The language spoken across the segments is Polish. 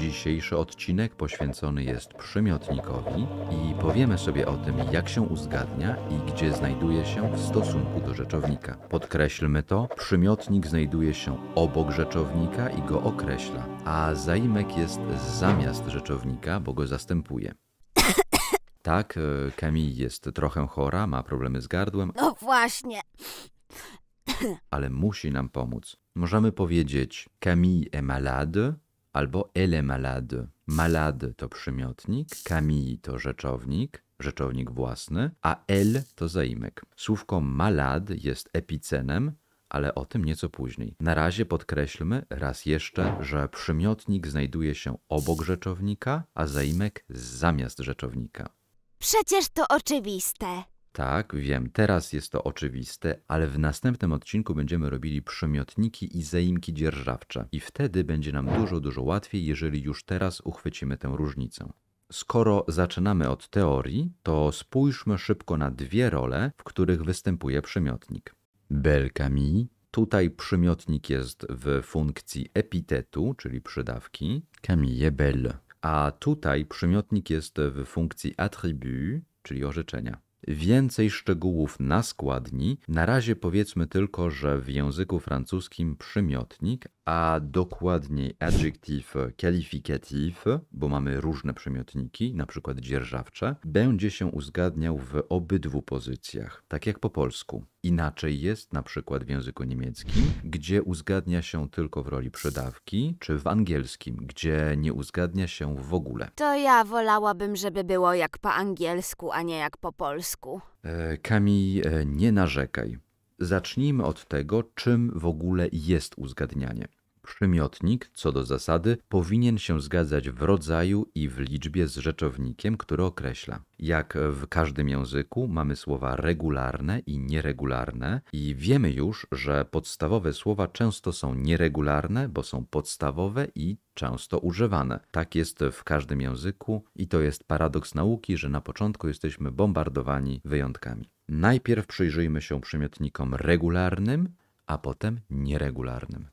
Dzisiejszy odcinek poświęcony jest przymiotnikowi i powiemy sobie o tym, jak się uzgadnia i gdzie znajduje się w stosunku do rzeczownika. Podkreślmy to, przymiotnik znajduje się obok rzeczownika i go określa, a zaimek jest zamiast rzeczownika, bo go zastępuje. Tak, Camille e, jest trochę chora, ma problemy z gardłem. No właśnie. Ale musi nam pomóc. Możemy powiedzieć Camille est malade, albo est malade. Malade to przymiotnik, Camille to rzeczownik, rzeczownik własny, a el to zaimek. Słówko malade jest epicenem, ale o tym nieco później. Na razie podkreślmy raz jeszcze, że przymiotnik znajduje się obok rzeczownika, a zaimek zamiast rzeczownika. Przecież to oczywiste. Tak, wiem, teraz jest to oczywiste, ale w następnym odcinku będziemy robili przymiotniki i zaimki dzierżawcze. I wtedy będzie nam dużo, dużo łatwiej, jeżeli już teraz uchwycimy tę różnicę. Skoro zaczynamy od teorii, to spójrzmy szybko na dwie role, w których występuje przymiotnik. Belkami. Tutaj przymiotnik jest w funkcji epitetu, czyli przydawki. Camille Belle. A tutaj przymiotnik jest w funkcji attribut, czyli orzeczenia więcej szczegółów na składni. Na razie powiedzmy tylko, że w języku francuskim przymiotnik, a dokładniej adjective qualificative, bo mamy różne przymiotniki, na przykład dzierżawcze, będzie się uzgadniał w obydwu pozycjach, tak jak po polsku. Inaczej jest na przykład w języku niemieckim, gdzie uzgadnia się tylko w roli przydawki, czy w angielskim, gdzie nie uzgadnia się w ogóle. To ja wolałabym, żeby było jak po angielsku, a nie jak po polsku. E, Kami, e, nie narzekaj. Zacznijmy od tego, czym w ogóle jest uzgadnianie. Przymiotnik, co do zasady, powinien się zgadzać w rodzaju i w liczbie z rzeczownikiem, który określa. Jak w każdym języku mamy słowa regularne i nieregularne, i wiemy już, że podstawowe słowa często są nieregularne, bo są podstawowe i często używane. Tak jest w każdym języku, i to jest paradoks nauki, że na początku jesteśmy bombardowani wyjątkami. Najpierw przyjrzyjmy się przymiotnikom regularnym, a potem nieregularnym.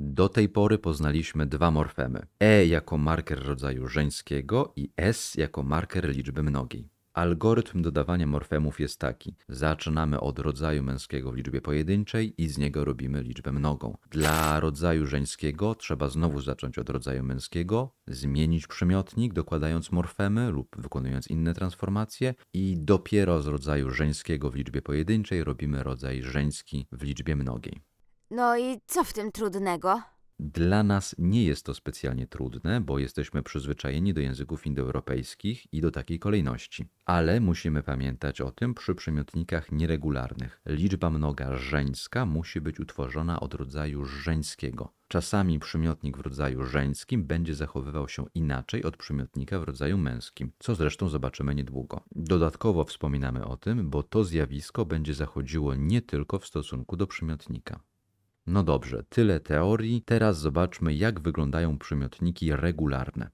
Do tej pory poznaliśmy dwa morfemy: E jako marker rodzaju żeńskiego i S jako marker liczby mnogiej. Algorytm dodawania morfemów jest taki. Zaczynamy od rodzaju męskiego w liczbie pojedynczej i z niego robimy liczbę mnogą. Dla rodzaju żeńskiego trzeba znowu zacząć od rodzaju męskiego, zmienić przymiotnik dokładając morfemy lub wykonując inne transformacje i dopiero z rodzaju żeńskiego w liczbie pojedynczej robimy rodzaj żeński w liczbie mnogiej. No i co w tym trudnego? Dla nas nie jest to specjalnie trudne, bo jesteśmy przyzwyczajeni do języków indoeuropejskich i do takiej kolejności. Ale musimy pamiętać o tym przy przymiotnikach nieregularnych. Liczba mnoga żeńska musi być utworzona od rodzaju żeńskiego. Czasami przymiotnik w rodzaju żeńskim będzie zachowywał się inaczej od przymiotnika w rodzaju męskim, co zresztą zobaczymy niedługo. Dodatkowo wspominamy o tym, bo to zjawisko będzie zachodziło nie tylko w stosunku do przymiotnika. No dobrze, tyle teorii. Teraz zobaczmy, jak wyglądają przymiotniki regularne.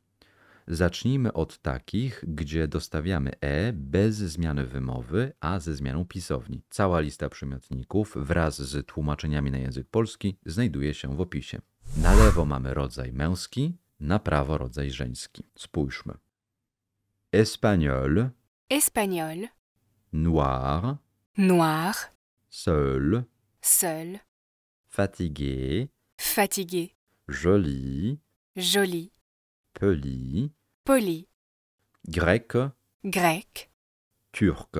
Zacznijmy od takich, gdzie dostawiamy e bez zmiany wymowy, a ze zmianą pisowni. Cała lista przymiotników wraz z tłumaczeniami na język polski znajduje się w opisie. Na lewo mamy rodzaj męski, na prawo rodzaj żeński. Spójrzmy. Espagnol. Espagnol. Noir. Noir. Seul. Seul fatigué, fatigué, joli, joli, poli, poli, grec, grec, turc,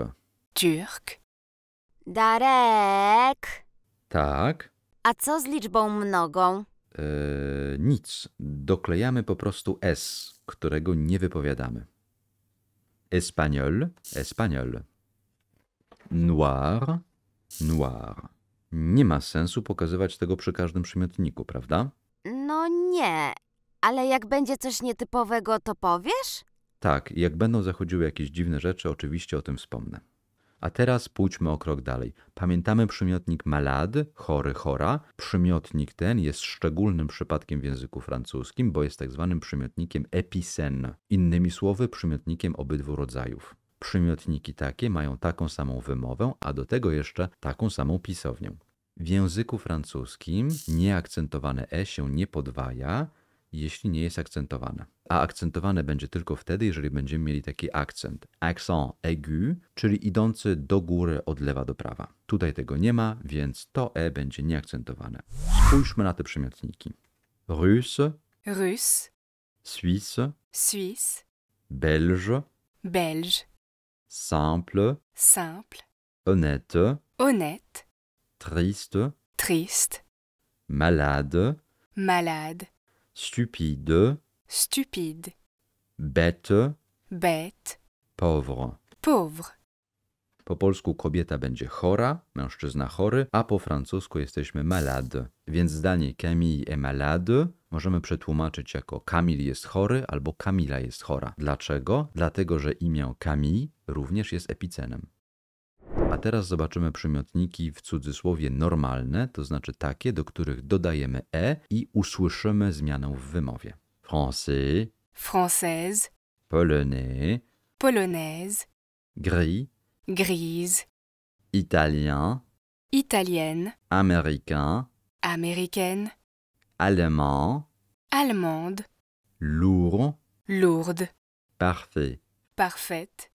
turc. Darek, tak, a co z liczbą mnogą? E, nic, doklejamy po prostu S, którego nie wypowiadamy. Espagnol, espagnol. Noir, noir. Nie ma sensu pokazywać tego przy każdym przymiotniku, prawda? No nie, ale jak będzie coś nietypowego, to powiesz? Tak, jak będą zachodziły jakieś dziwne rzeczy, oczywiście o tym wspomnę. A teraz pójdźmy o krok dalej. Pamiętamy przymiotnik malad, chory, chora. Przymiotnik ten jest szczególnym przypadkiem w języku francuskim, bo jest tak zwanym przymiotnikiem episen. Innymi słowy, przymiotnikiem obydwu rodzajów przymiotniki takie mają taką samą wymowę, a do tego jeszcze taką samą pisownię. W języku francuskim nieakcentowane e się nie podwaja, jeśli nie jest akcentowane. A akcentowane będzie tylko wtedy, jeżeli będziemy mieli taki akcent. Accent aigu, czyli idący do góry od lewa do prawa. Tutaj tego nie ma, więc to e będzie nieakcentowane. Spójrzmy na te przymiotniki. Russe. Russe. Suisse. Suisse. Belge. Belge. simple, simple, honnête, honnête, triste, triste, malade, malade, stupide, stupide, bête, bête, pauvre, pauvre. Po polsku kobieta będzie chora, mężczyzna chory, a po francusku jesteśmy malade. Więc zdanie Camille est malade możemy przetłumaczyć jako Kamil jest chory albo Kamila jest chora. Dlaczego? Dlatego, że imię Camille również jest epicenem. A teraz zobaczymy przymiotniki w cudzysłowie normalne, to znaczy takie, do których dodajemy e i usłyszymy zmianę w wymowie. Français, française, polonais, polonaise, gris, grise, italien, italienne, américain, américaine, allemand, allemande, lourd, lourde, parfait, parfaite.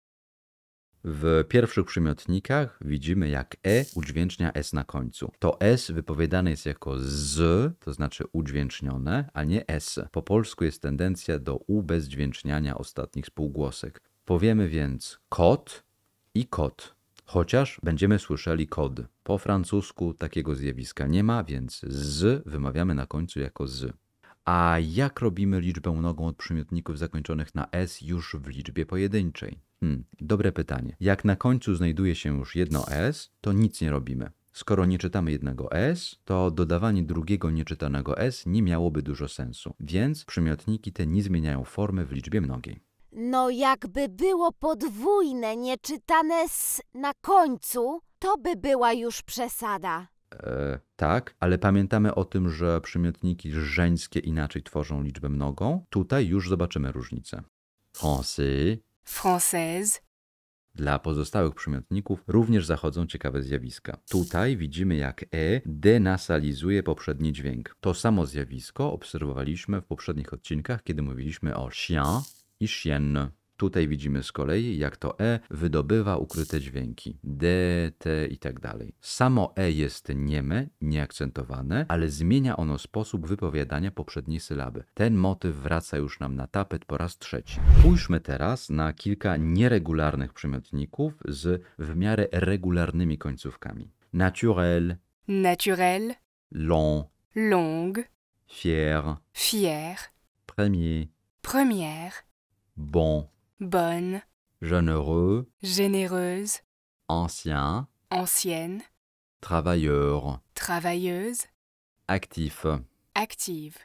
W pierwszych przymiotnikach widzimy, jak e udźwięcznia s na końcu. To s wypowiadane jest jako z, to znaczy udźwięcznione, a nie s. Po polsku jest tendencja do ubezdźwięczniania ostatnich spółgłosek. Powiemy więc kot, i kod. Chociaż będziemy słyszeli kod. Po francusku takiego zjawiska nie ma, więc z wymawiamy na końcu jako z. A jak robimy liczbę nogą od przymiotników zakończonych na s już w liczbie pojedynczej? Hmm, dobre pytanie. Jak na końcu znajduje się już jedno s, to nic nie robimy. Skoro nie czytamy jednego S, to dodawanie drugiego nieczytanego S nie miałoby dużo sensu, więc przymiotniki te nie zmieniają formy w liczbie mnogiej. No jakby było podwójne nieczytane s na końcu, to by była już przesada. E, tak, ale pamiętamy o tym, że przymiotniki żeńskie inaczej tworzą liczbę mnogą. Tutaj już zobaczymy różnicę. Français. Française. Dla pozostałych przymiotników również zachodzą ciekawe zjawiska. Tutaj widzimy, jak e denasalizuje poprzedni dźwięk. To samo zjawisko obserwowaliśmy w poprzednich odcinkach, kiedy mówiliśmy o chien i chien. Tutaj widzimy z kolei, jak to E wydobywa ukryte dźwięki. D, T i tak dalej. Samo E jest nieme, nieakcentowane, ale zmienia ono sposób wypowiadania poprzedniej sylaby. Ten motyw wraca już nam na tapet po raz trzeci. Spójrzmy teraz na kilka nieregularnych przymiotników z w miarę regularnymi końcówkami. Naturel. Naturel. Long. Long. Fier. Fier. Premier. Première bon, bonne, jeune heureux, généreuse, ancien, ancienne, travailleur, travailleuse, actif, active.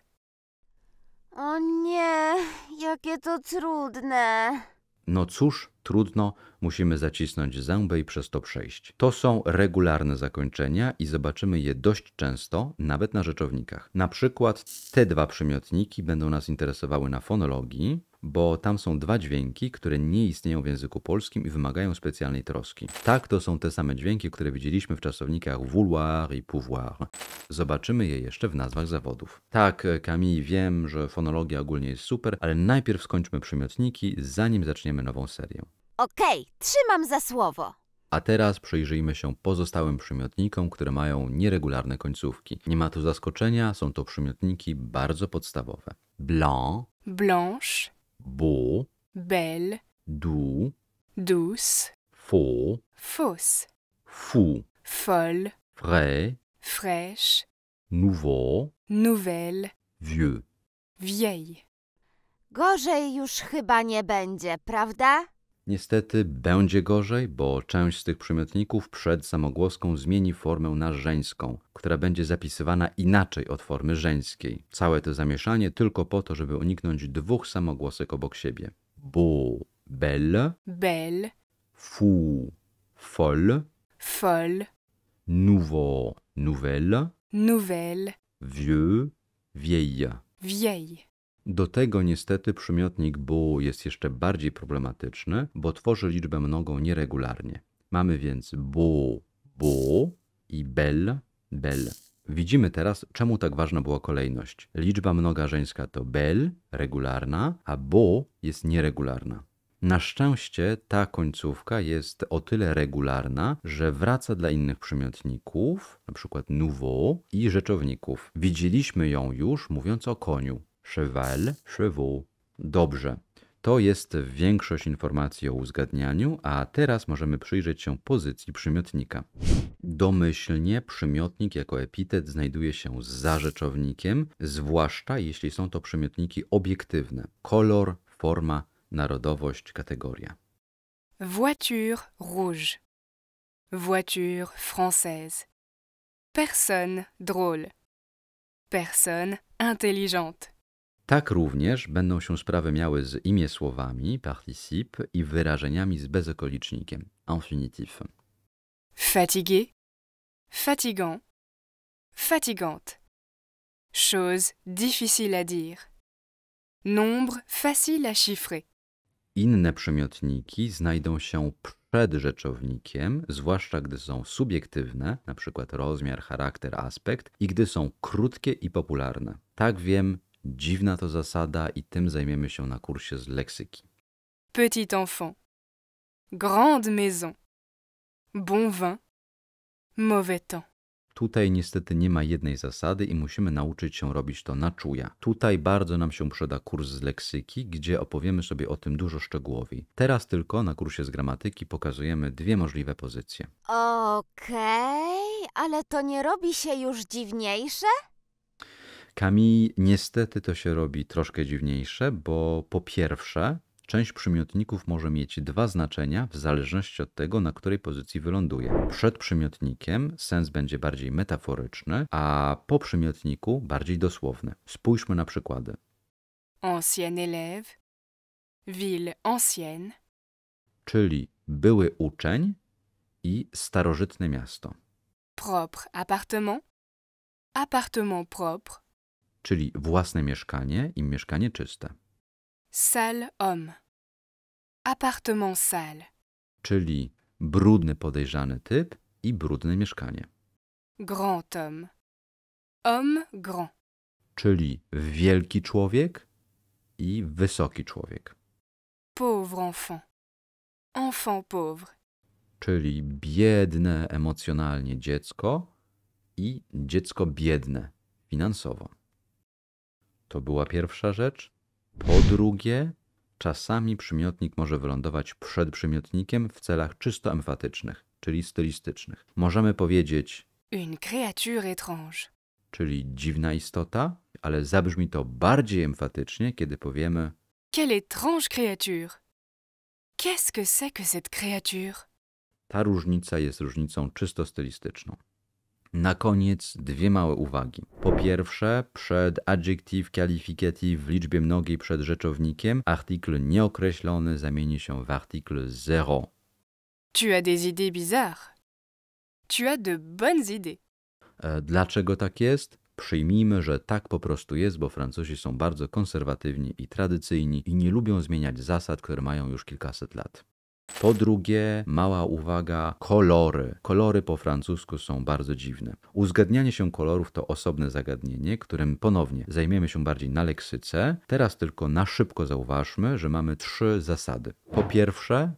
O nie, jakie to trudne. No cóż, trudno, musimy zacisnąć zęby i przez to przejść. To są regularne zakończenia i zobaczymy je dość często, nawet na rzeczownikach. Na przykład te dwa przymiotniki będą nas interesowały na fonologii, bo tam są dwa dźwięki, które nie istnieją w języku polskim i wymagają specjalnej troski. Tak, to są te same dźwięki, które widzieliśmy w czasownikach vouloir i pouvoir. Zobaczymy je jeszcze w nazwach zawodów. Tak, Camille, wiem, że fonologia ogólnie jest super, ale najpierw skończmy przymiotniki, zanim zaczniemy nową serię. Okej, okay, trzymam za słowo. A teraz przyjrzyjmy się pozostałym przymiotnikom, które mają nieregularne końcówki. Nie ma tu zaskoczenia, są to przymiotniki bardzo podstawowe. Blanc, blanche, beau, belle, doux, douce, faux, fausse, fou, folle, frais, fraîche, nouveau, nouvelle, vieux, vieille. Gorzej już chyba nie będzie, prawda? Niestety będzie gorzej, bo część z tych przymiotników przed samogłoską zmieni formę na żeńską, która będzie zapisywana inaczej od formy żeńskiej. Całe to zamieszanie tylko po to, żeby uniknąć dwóch samogłosek obok siebie. Bu, belle, belle, fou, fol, fol, nouveau, nouvelle, nouvelle, vieux, vieille, vieille. Do tego niestety przymiotnik bu jest jeszcze bardziej problematyczny, bo tworzy liczbę mnogą nieregularnie. Mamy więc bu, bu i bel, bel. Widzimy teraz, czemu tak ważna była kolejność. Liczba mnoga żeńska to bel, regularna, a bu jest nieregularna. Na szczęście ta końcówka jest o tyle regularna, że wraca dla innych przymiotników, np. nouveau i rzeczowników. Widzieliśmy ją już mówiąc o koniu cheval, chevaux. Dobrze. To jest większość informacji o uzgadnianiu, a teraz możemy przyjrzeć się pozycji przymiotnika. Domyślnie przymiotnik jako epitet znajduje się za rzeczownikiem, zwłaszcza jeśli są to przymiotniki obiektywne: kolor, forma, narodowość, kategoria. Voiture rouge. Voiture française. Personne drôle. Personne intelligente. Tak również będą się sprawy miały z imię słowami, particip i wyrażeniami z bezokolicznikiem, infinitif. Fatigué, fatigant, fatigante. Chose difficile à dire. Nombre facile à chiffrer. Inne przymiotniki znajdą się przed rzeczownikiem, zwłaszcza gdy są subiektywne, np. rozmiar, charakter, aspekt, i gdy są krótkie i popularne. Tak wiem, Dziwna to zasada i tym zajmiemy się na kursie z leksyki. Petit enfant. Grande maison. Bon vin. Mauvais temps. Tutaj niestety nie ma jednej zasady i musimy nauczyć się robić to na czuja. Tutaj bardzo nam się przyda kurs z leksyki, gdzie opowiemy sobie o tym dużo szczegółowi. Teraz tylko na kursie z gramatyki pokazujemy dwie możliwe pozycje. Okej, ale to nie robi się już dziwniejsze? Kami niestety to się robi troszkę dziwniejsze, bo po pierwsze, część przymiotników może mieć dwa znaczenia w zależności od tego, na której pozycji wyląduje. Przed przymiotnikiem sens będzie bardziej metaforyczny, a po przymiotniku bardziej dosłowny. Spójrzmy na przykłady. Ancien élève, ville ancienne. Czyli były uczeń i starożytne miasto. Propre appartement, appartement propre czyli własne mieszkanie i mieszkanie czyste. Sale homme. Appartement sale. Czyli brudny podejrzany typ i brudne mieszkanie. Grand homme. Homme grand. Czyli wielki człowiek i wysoki człowiek. Pauvre enfant. Enfant pauvre. Czyli biedne emocjonalnie dziecko i dziecko biedne finansowo. To była pierwsza rzecz. Po drugie, czasami przymiotnik może wylądować przed przymiotnikiem w celach czysto emfatycznych, czyli stylistycznych. Możemy powiedzieć Une créature étrange. Czyli dziwna istota, ale zabrzmi to bardziej emfatycznie, kiedy powiemy Quelle étrange créature. Qu'est-ce que c'est que cette créature? Ta różnica jest różnicą czysto stylistyczną. Na koniec dwie małe uwagi. Po pierwsze, przed adjective, qualificative w liczbie mnogiej przed rzeczownikiem artykuł nieokreślony zamieni się w artykuł zero. Tu as des idées bizarres. Tu as de bonnes idées. E, dlaczego tak jest? Przyjmijmy, że tak po prostu jest, bo Francuzi są bardzo konserwatywni i tradycyjni i nie lubią zmieniać zasad, które mają już kilkaset lat. Po drugie, mała uwaga, kolory. Kolory po francusku są bardzo dziwne. Uzgadnianie się kolorów to osobne zagadnienie, którym ponownie zajmiemy się bardziej na leksyce. Teraz tylko na szybko zauważmy, że mamy trzy zasady. Po pierwsze,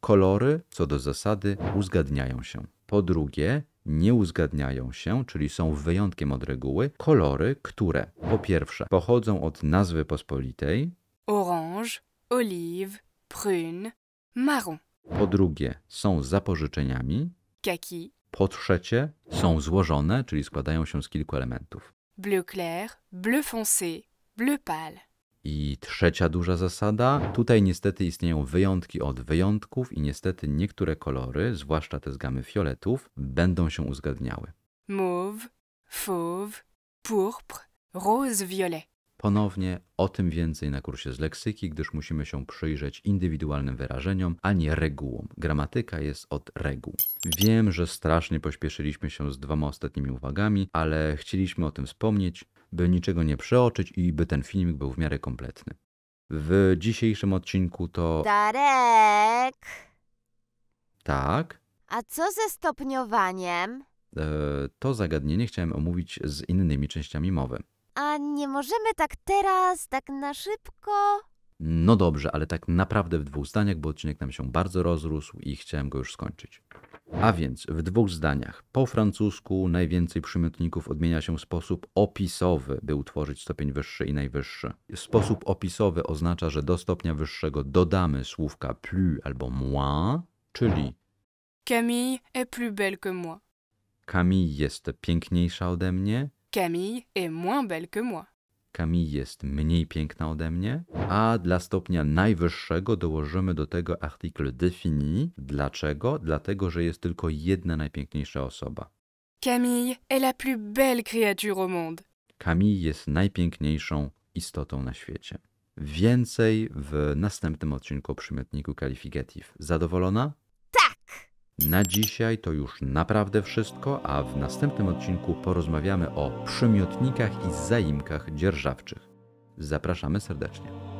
kolory co do zasady uzgadniają się. Po drugie, nie uzgadniają się, czyli są wyjątkiem od reguły, kolory, które po pierwsze pochodzą od nazwy pospolitej orange, olive, prune, marron. Po drugie, są zapożyczeniami. Kaki. Po trzecie, są złożone, czyli składają się z kilku elementów. Bleu clair, bleu foncé, bleu pâle. I trzecia duża zasada. Tutaj niestety istnieją wyjątki od wyjątków i niestety niektóre kolory, zwłaszcza te z gamy fioletów, będą się uzgadniały. Mauve, fauve, pourpre, rose violet. Ponownie o tym więcej na kursie z leksyki, gdyż musimy się przyjrzeć indywidualnym wyrażeniom, a nie regułom. Gramatyka jest od reguł. Wiem, że strasznie pośpieszyliśmy się z dwoma ostatnimi uwagami, ale chcieliśmy o tym wspomnieć, by niczego nie przeoczyć i by ten filmik był w miarę kompletny. W dzisiejszym odcinku to. Darek! Tak. A co ze stopniowaniem? E, to zagadnienie chciałem omówić z innymi częściami mowy. A nie możemy tak teraz, tak na szybko? No dobrze, ale tak naprawdę w dwóch zdaniach, bo odcinek nam się bardzo rozrósł i chciałem go już skończyć. A więc w dwóch zdaniach. Po francusku najwięcej przymiotników odmienia się w sposób opisowy, by utworzyć stopień wyższy i najwyższy. Sposób opisowy oznacza, że do stopnia wyższego dodamy słówka plus albo moins, czyli Camille est plus belle que moi. Camille jest piękniejsza ode mnie, Camille est moins belle que moi. Camille jest mniej piękna ode mnie, a dla stopnia najwyższego dołożymy do tego artykuł defini. Dlaczego? Dlatego, że jest tylko jedna najpiękniejsza osoba. Camille est la plus belle créature au monde. Camille jest najpiękniejszą istotą na świecie. Więcej w następnym odcinku o przymiotniku kalifikatyw. Zadowolona? Na dzisiaj to już naprawdę wszystko, a w następnym odcinku porozmawiamy o przymiotnikach i zaimkach dzierżawczych. Zapraszamy serdecznie.